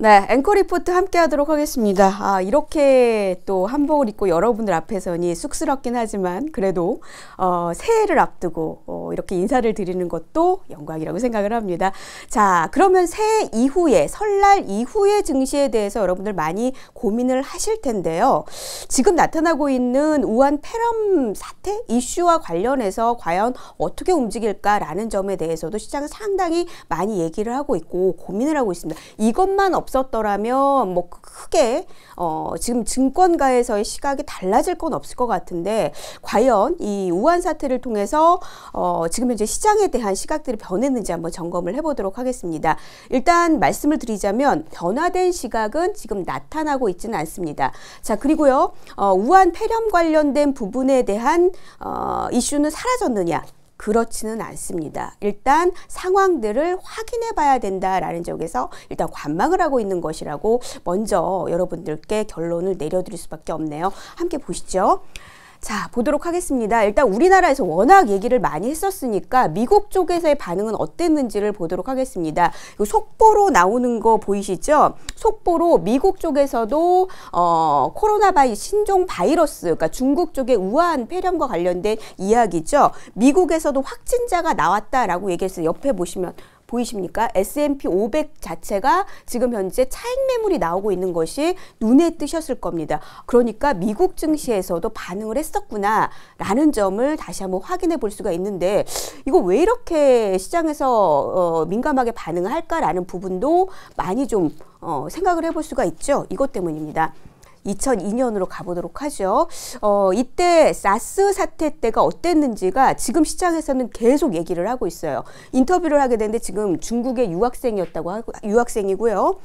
네, 앵커 리포트 함께 하도록 하겠습니다. 아, 이렇게 또 한복을 입고 여러분들 앞에서니 쑥스럽긴 하지만 그래도 어, 새해를 앞두고 어, 이렇게 인사를 드리는 것도 영광이라고 생각을 합니다. 자, 그러면 새해 이후에 설날 이후에 증시에 대해서 여러분들 많이 고민을 하실 텐데요. 지금 나타나고 있는 우한 폐렴 사태 이슈와 관련해서 과연 어떻게 움직일까라는 점에 대해서도 시장은 상당히 많이 얘기를 하고 있고 고민을 하고 있습니다. 이것만 없 없었더라면 뭐 크게 어, 지금 증권가에서의 시각이 달라질 건 없을 것 같은데 과연 이 우한 사태를 통해서 어, 지금 현재 시장에 대한 시각들이 변했는지 한번 점검을 해보도록 하겠습니다. 일단 말씀을 드리자면 변화된 시각은 지금 나타나고 있지는 않습니다. 자 그리고요 어, 우한 폐렴 관련된 부분에 대한 어, 이슈는 사라졌느냐 그렇지는 않습니다. 일단 상황들을 확인해 봐야 된다라는 쪽에서 일단 관망을 하고 있는 것이라고 먼저 여러분들께 결론을 내려드릴 수밖에 없네요. 함께 보시죠. 자, 보도록 하겠습니다. 일단 우리나라에서 워낙 얘기를 많이 했었으니까 미국 쪽에서의 반응은 어땠는지를 보도록 하겠습니다. 속보로 나오는 거 보이시죠? 속보로 미국 쪽에서도 어, 코로나 바이 신종 바이러스, 그러니까 중국 쪽의 우한 폐렴과 관련된 이야기죠. 미국에서도 확진자가 나왔다라고 얘기했어요. 옆에 보시면 보이십니까? S&P 500 자체가 지금 현재 차익 매물이 나오고 있는 것이 눈에 뜨셨을 겁니다. 그러니까 미국 증시에서도 반응을 했었구나라는 점을 다시 한번 확인해 볼 수가 있는데 이거 왜 이렇게 시장에서 어, 민감하게 반응을 할까라는 부분도 많이 좀 어, 생각을 해볼 수가 있죠. 이것 때문입니다. 2002년으로 가보도록 하죠. 어, 이때 사스 사태 때가 어땠는지가 지금 시장에서는 계속 얘기를 하고 있어요. 인터뷰를 하게 되는데 지금 중국의 유학생이었다고 하고, 유학생이고요.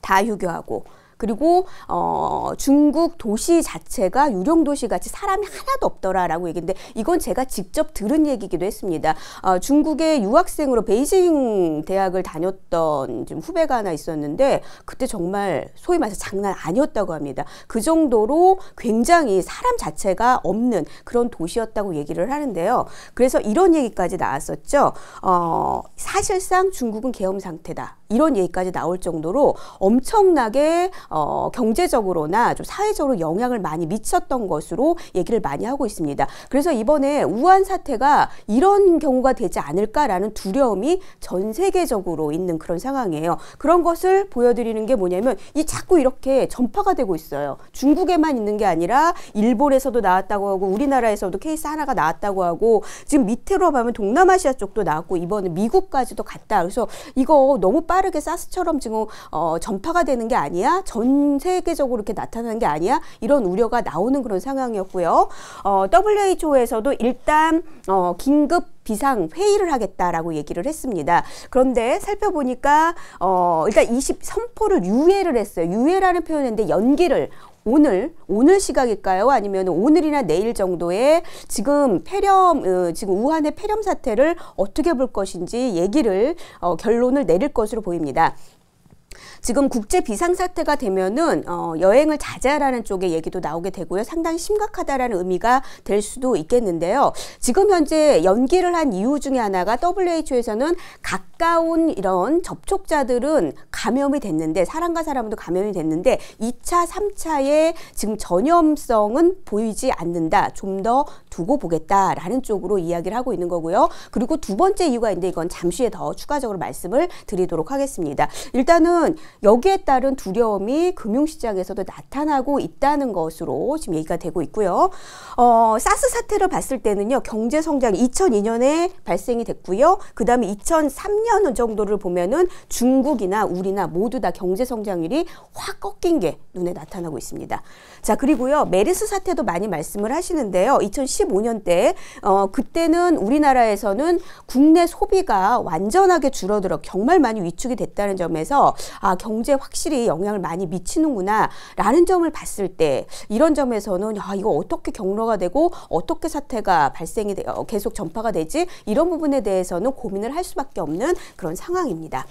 다 휴교하고 그리고 어, 중국 도시 자체가 유령 도시 같이 사람이 하나도 없더라라고 얘기인데 이건 제가 직접 들은 얘기기도 했습니다. 어, 중국의 유학생으로 베이징 대학을 다녔던 좀 후배가 하나 있었는데 그때 정말 소위 말해서 장난 아니었다고 합니다. 그 정도로 굉장히 사람 자체가 없는 그런 도시였다고 얘기를 하는데요. 그래서 이런 얘기까지 나왔었죠. 어, 사실상 중국은 계엄 상태다. 이런 얘기까지 나올 정도로 엄청나게 어, 경제적으로나 좀 사회적으로 영향을 많이 미쳤던 것으로 얘기를 많이 하고 있습니다. 그래서 이번에 우한 사태가 이런 경우가 되지 않을까라는 두려움이 전 세계적으로 있는 그런 상황이에요. 그런 것을 보여드리는 게 뭐냐면 이 자꾸 이렇게 전파가 되고 있어요. 중국에만 있는 게 아니라 일본에서도 나왔다고 하고 우리나라에서도 케이스 하나가 나왔다고 하고 지금 밑으로 가면 동남아시아 쪽도 나왔고 이번에 미국까지도 갔다. 그래서 이거 너무 빠르 빠르게 사스처럼 지금 어, 전파가 되는 게 아니야? 전 세계적으로 이렇게 나타나는 게 아니야? 이런 우려가 나오는 그런 상황이었고요. 어, WHO에서도 일단 어, 긴급 비상 회의를 하겠다라고 얘기를 했습니다. 그런데 살펴보니까 어 일단 20 선포를 유예를 했어요. 유예라는 표현인데 연기를 오늘 오늘 시각일까요? 아니면 오늘이나 내일 정도에 지금 폐렴 어, 지금 우한의 폐렴 사태를 어떻게 볼 것인지 얘기를 어, 결론을 내릴 것으로 보입니다. 지금 국제 비상사태가 되면은 어, 여행을 자제하라는 쪽의 얘기도 나오게 되고요. 상당히 심각하다라는 의미가 될 수도 있겠는데요. 지금 현재 연기를 한 이유 중에 하나가 WHO에서는 가까운 이런 접촉자들은 감염이 됐는데 사람과 사람도 감염이 됐는데 2차, 3차에 지금 전염성은 보이지 않는다. 좀 더 두고 보겠다라는 쪽으로 이야기를 하고 있는 거고요. 그리고 두 번째 이유가 있는데 이건 잠시 후에 더 추가적으로 말씀을 드리도록 하겠습니다. 일단은 보 여기에 따른 두려움이 금융시장에서도 나타나고 있다는 것으로 지금 얘기가 되고 있고요. 어, 사스 사태를 봤을 때는요. 경제 성장이 2002년에 발생이 됐고요. 그다음에 2003년 정도를 보면은 중국이나 우리나 모두 다 경제 성장률이 확 꺾인 게 눈에 나타나고 있습니다. 자, 그리고요. 메르스 사태도 많이 말씀을 하시는데요. 2015년 때 어, 그때는 우리나라에서는 국내 소비가 완전하게 줄어들어 정말 많이 위축이 됐다는 점에서 아, 경제에 확실히 영향을 많이 미치는구나 라는 점을 봤을 때 이런 점에서는 아, 이거 어떻게 경로가 되고 어떻게 사태가 발생이 되, 어, 계속 전파가 되지 이런 부분에 대해서는 고민을 할 수밖에 없는 그런 상황입니다.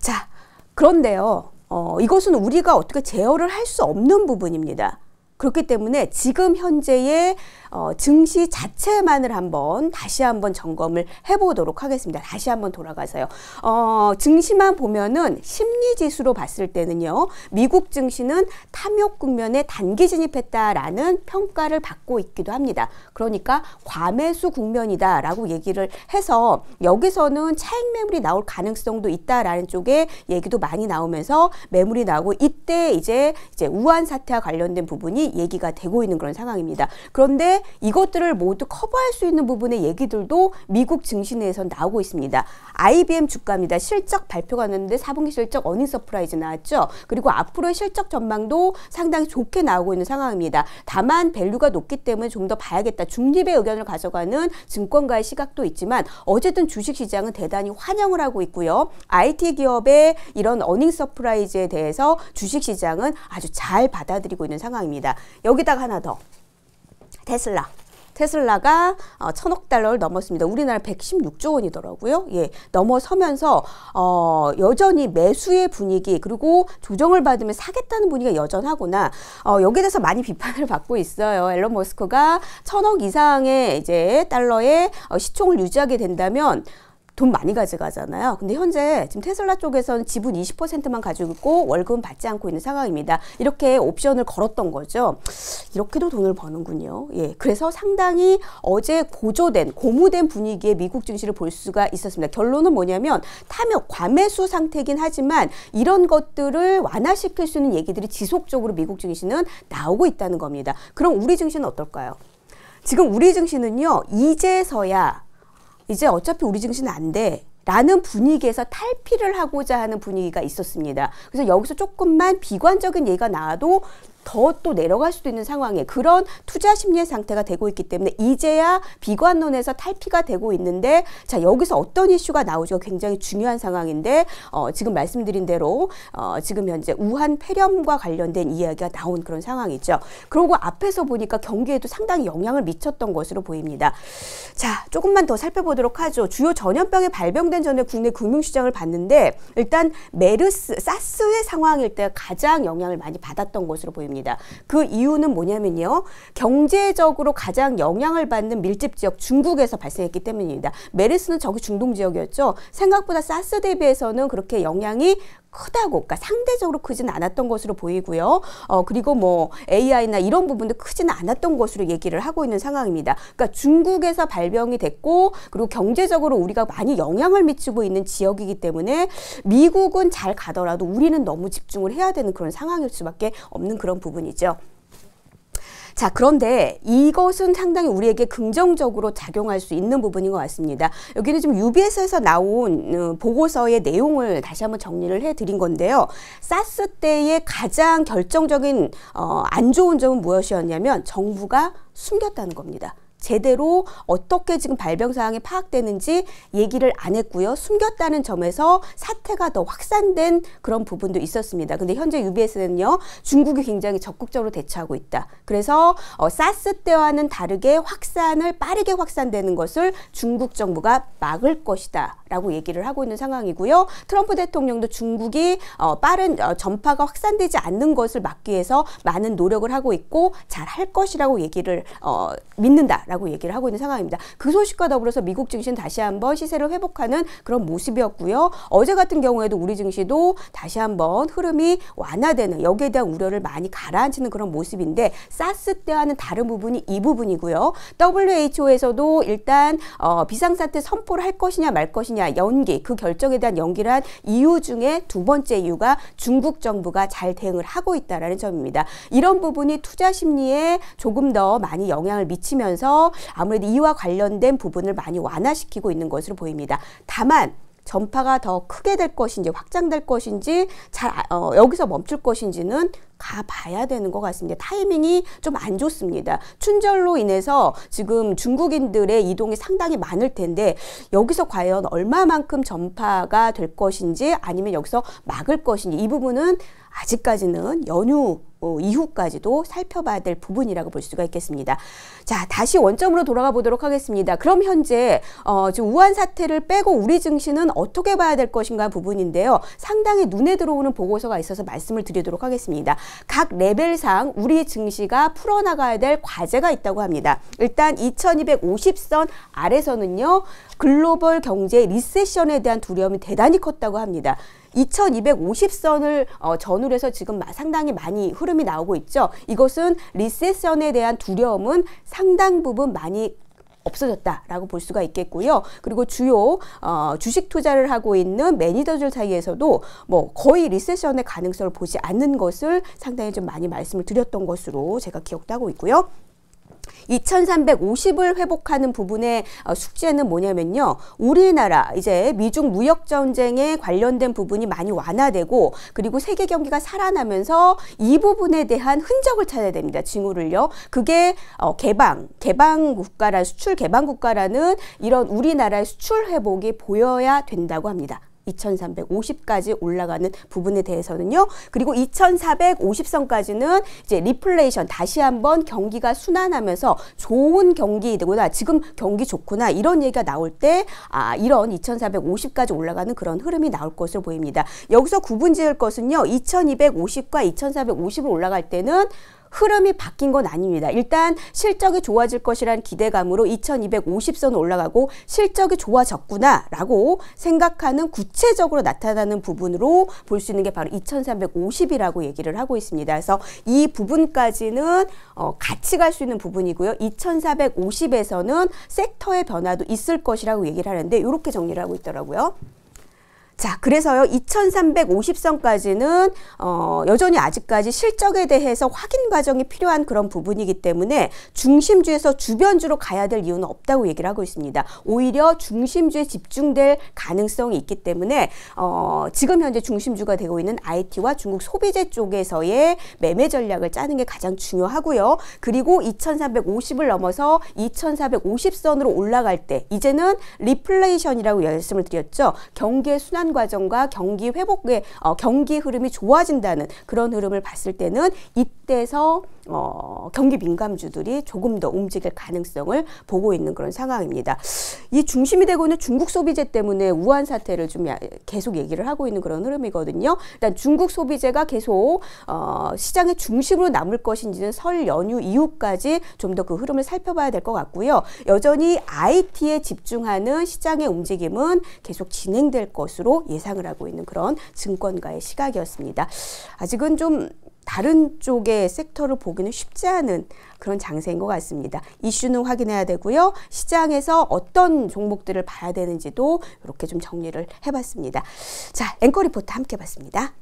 자, 그런데요. 어, 이것은 우리가 어떻게 제어를 할 수 없는 부분입니다. 그렇기 때문에 지금 현재의 어, 증시 자체만을 한번 다시 한번 점검을 해보도록 하겠습니다. 다시 한번 돌아가서요. 어, 증시만 보면은 심리지수로 봤을 때는요. 미국 증시는 탐욕 국면에 단기 진입했다라는 평가를 받고 있기도 합니다. 그러니까 과매수 국면이다라고 얘기를 해서 여기서는 차익 매물이 나올 가능성도 있다라는 쪽에 얘기도 많이 나오면서 매물이 나오고 이때 이제 이제 우한 사태와 관련된 부분이 얘기가 되고 있는 그런 상황입니다. 그런데 이것들을 모두 커버할 수 있는 부분의 얘기들도 미국 증시내에서 나오고 있습니다. IBM 주가입니다. 실적 발표가 났는데 4분기 실적 어닝 서프라이즈 나왔죠. 그리고 앞으로의 실적 전망도 상당히 좋게 나오고 있는 상황입니다. 다만 밸류가 높기 때문에 좀 더 봐야겠다. 중립의 의견을 가져가는 증권가의 시각도 있지만 어쨌든 주식시장은 대단히 환영을 하고 있고요. IT 기업의 이런 어닝 서프라이즈에 대해서 주식시장은 아주 잘 받아들이고 있는 상황입니다. 여기다가 하나 더. 테슬라. 테슬라가 어, 천억 달러를 넘었습니다. 우리나라 116조 원이더라고요. 예, 넘어서면서 어, 여전히 매수의 분위기 그리고 조정을 받으면 사겠다는 분위기가 여전하구나. 어, 여기에 대해서 많이 비판을 받고 있어요. 앨런 머스크가 천억 이상의 이제 달러의 어, 시총을 유지하게 된다면 돈 많이 가져가잖아요. 근데 현재 지금 테슬라 쪽에서는 지분 20%만 가지고 있고 월급은 받지 않고 있는 상황입니다. 이렇게 옵션을 걸었던 거죠. 이렇게도 돈을 버는군요. 예. 그래서 상당히 어제 고조된 고무된 분위기의 미국 증시를 볼 수가 있었습니다. 결론은 뭐냐면 탐욕 과매수 상태긴 하지만 이런 것들을 완화시킬 수 있는 얘기들이 지속적으로 미국 증시는 나오고 있다는 겁니다. 그럼 우리 증시는 어떨까요? 지금 우리 증시는요, 이제서야 이제 어차피 우리 증시는안 돼. 라는 분위기에서 탈피를 하고자 하는 분위기가 있었습니다. 그래서 여기서 조금만 비관적인 예가 나와도 더 또 내려갈 수도 있는 상황에 그런 투자 심리의 상태가 되고 있기 때문에 이제야 비관론에서 탈피가 되고 있는데 자 여기서 어떤 이슈가 나오죠 굉장히 중요한 상황인데 어, 지금 말씀드린 대로 어, 지금 현재 우한 폐렴과 관련된 이야기가 나온 그런 상황이죠. 그리고 앞에서 보니까 경기에도 상당히 영향을 미쳤던 것으로 보입니다. 자, 조금만 더 살펴보도록 하죠. 주요 전염병에 발병된 전에 국내 금융시장을 봤는데 일단 메르스, 사스의 상황일 때 가장 영향을 많이 받았던 것으로 보입니다. 그 이유는 뭐냐면요. 경제적으로 가장 영향을 받는 밀집 지역 중국에서 발생했기 때문입니다. 메르스는 저기 중동 지역이었죠. 생각보다 사스 대비해서는 그렇게 영향이 크다고, 그러니까 상대적으로 크진 않았던 것으로 보이고요. 어, 그리고 뭐 AI나 이런 부분도 크진 않았던 것으로 얘기를 하고 있는 상황입니다. 그러니까 중국에서 발병이 됐고, 그리고 경제적으로 우리가 많이 영향을 미치고 있는 지역이기 때문에 미국은 잘 가더라도 우리는 너무 집중을 해야 되는 그런 상황일 수밖에 없는 그런 부분이죠. 자, 그런데 이것은 상당히 우리에게 긍정적으로 작용할 수 있는 부분인 것 같습니다. 여기는 지금 UBS에서 나온 어, 보고서의 내용을 다시 한번 정리를 해드린 건데요. 사스 때의 가장 결정적인 어, 안 좋은 점은 무엇이었냐면 정부가 숨겼다는 겁니다. 제대로 어떻게 지금 발병 사항이 파악되는지 얘기를 안 했고요. 숨겼다는 점에서 사태가 더 확산된 그런 부분도 있었습니다. 근데 현재 UBS는요. 중국이 굉장히 적극적으로 대처하고 있다. 그래서 어, 사스 때와는 다르게 확산을 빠르게 확산되는 것을 중국 정부가 막을 것이다. 라고 얘기를 하고 있는 상황이고요. 트럼프 대통령도 중국이 어, 빠른 어, 전파가 확산되지 않는 것을 막기 위해서 많은 노력을 하고 있고 잘 할 것이라고 얘기를 어, 믿는다. 라고 얘기를 하고 있는 상황입니다. 그 소식과 더불어서 미국 증시는 다시 한번 시세를 회복하는 그런 모습이었고요. 어제 같은 경우에도 우리 증시도 다시 한번 흐름이 완화되는 여기에 대한 우려를 많이 가라앉히는 그런 모습인데 사스 때와는 다른 부분이 이 부분이고요. WHO에서도 일단 어, 비상사태 선포를 할 것이냐 말 것이냐 연기 그 결정에 대한 연기를 한 이유 중에 두 번째 이유가 중국 정부가 잘 대응을 하고 있다는 점입니다. 이런 부분이 투자 심리에 조금 더 많이 영향을 미치면서 아무래도 이와 관련된 부분을 많이 완화시키고 있는 것으로 보입니다. 다만 전파가 더 크게 될 것인지 확장될 것인지 잘 아, 어, 여기서 멈출 것인지는 가봐야 되는 것 같습니다. 타이밍이 좀 안 좋습니다. 춘절로 인해서 지금 중국인들의 이동이 상당히 많을 텐데 여기서 과연 얼마만큼 전파가 될 것인지 아니면 여기서 막을 것인지 이 부분은 아직까지는 연휴 어, 이후까지도 살펴봐야 될 부분이라고 볼 수가 있겠습니다. 자, 다시 원점으로 돌아가 보도록 하겠습니다. 그럼 현재 어, 지금 우한 사태를 빼고 우리 증시는 어떻게 봐야 될 것인가 부분인데요. 상당히 눈에 들어오는 보고서가 있어서 말씀을 드리도록 하겠습니다. 각 레벨상 우리 증시가 풀어나가야 될 과제가 있다고 합니다. 일단 2250선 아래서는요. 글로벌 경제 리세션에 대한 두려움이 대단히 컸다고 합니다. 2250선을 어, 전후로 해서 지금 상당히 많이 흐름이 나오고 있죠. 이것은 리세션에 대한 두려움은 상당 부분 많이 없어졌다라고 볼 수가 있겠고요. 그리고 주요 어, 주식 투자를 하고 있는 매니저들 사이에서도 뭐 거의 리세션의 가능성을 보지 않는 것을 상당히 좀 많이 말씀을 드렸던 것으로 제가 기억하고 있고요. 2,350을 회복하는 부분의 어, 숙제는 뭐냐면요. 우리나라 이제 미중 무역 전쟁에 관련된 부분이 많이 완화되고 그리고 세계 경기가 살아나면서 이 부분에 대한 흔적을 찾아야 됩니다. 징후를요. 그게 어, 개방, 개방 국가라 수출 개방 국가라는 이런 우리나라의 수출 회복이 보여야 된다고 합니다. 2350까지 올라가는 부분에 대해서는요. 그리고 2450선까지는 이제 리플레이션 다시 한번 경기가 순환하면서 좋은 경기이구나. 지금 경기 좋구나. 이런 얘기가 나올 때 아, 이런 2450까지 올라가는 그런 흐름이 나올 것으로 보입니다. 여기서 구분 지을 것은요. 2250과 2450을 올라갈 때는 흐름이 바뀐 건 아닙니다. 일단 실적이 좋아질 것이란 기대감으로 2250선 올라가고 실적이 좋아졌구나라고 생각하는 구체적으로 나타나는 부분으로 볼 수 있는 게 바로 2350이라고 얘기를 하고 있습니다. 그래서 이 부분까지는 어, 같이 갈 수 있는 부분이고요. 2450에서는 섹터의 변화도 있을 것이라고 얘기를 하는데 이렇게 정리를 하고 있더라고요. 자, 그래서요, 2350선까지는, 어, 여전히 아직까지 실적에 대해서 확인 과정이 필요한 그런 부분이기 때문에 중심주에서 주변주로 가야 될 이유는 없다고 얘기를 하고 있습니다. 오히려 중심주에 집중될 가능성이 있기 때문에, 어, 지금 현재 중심주가 되고 있는 IT와 중국 소비재 쪽에서의 매매 전략을 짜는 게 가장 중요하고요. 그리고 2350을 넘어서 2450선으로 올라갈 때, 이제는 리플레이션이라고 말씀을 드렸죠. 경계 순환 개선 과정과 경기 회복의 어, 경기 흐름이 좋아진다는 그런 흐름을 봤을 때는 이때서 어, 경기 민감주들이 조금 더 움직일 가능성을 보고 있는 그런 상황입니다. 이 중심이 되고 있는 중국 소비재 때문에 우한 사태를 좀 계속 얘기를 하고 있는 그런 흐름이거든요. 일단 중국 소비재가 계속 어, 시장의 중심으로 남을 것인지는 설 연휴 이후까지 좀 더 그 흐름을 살펴봐야 될 것 같고요. 여전히 IT에 집중하는 시장의 움직임은 계속 진행될 것으로 예상을 하고 있는 그런 증권가의 시각이었습니다. 아직은 좀 다른 쪽의 섹터를 보기는 쉽지 않은 그런 장세인 것 같습니다. 이슈는 확인해야 되고요. 시장에서 어떤 종목들을 봐야 되는지도 이렇게 좀 정리를 해봤습니다. 자, 앵커 리포트 함께 봤습니다.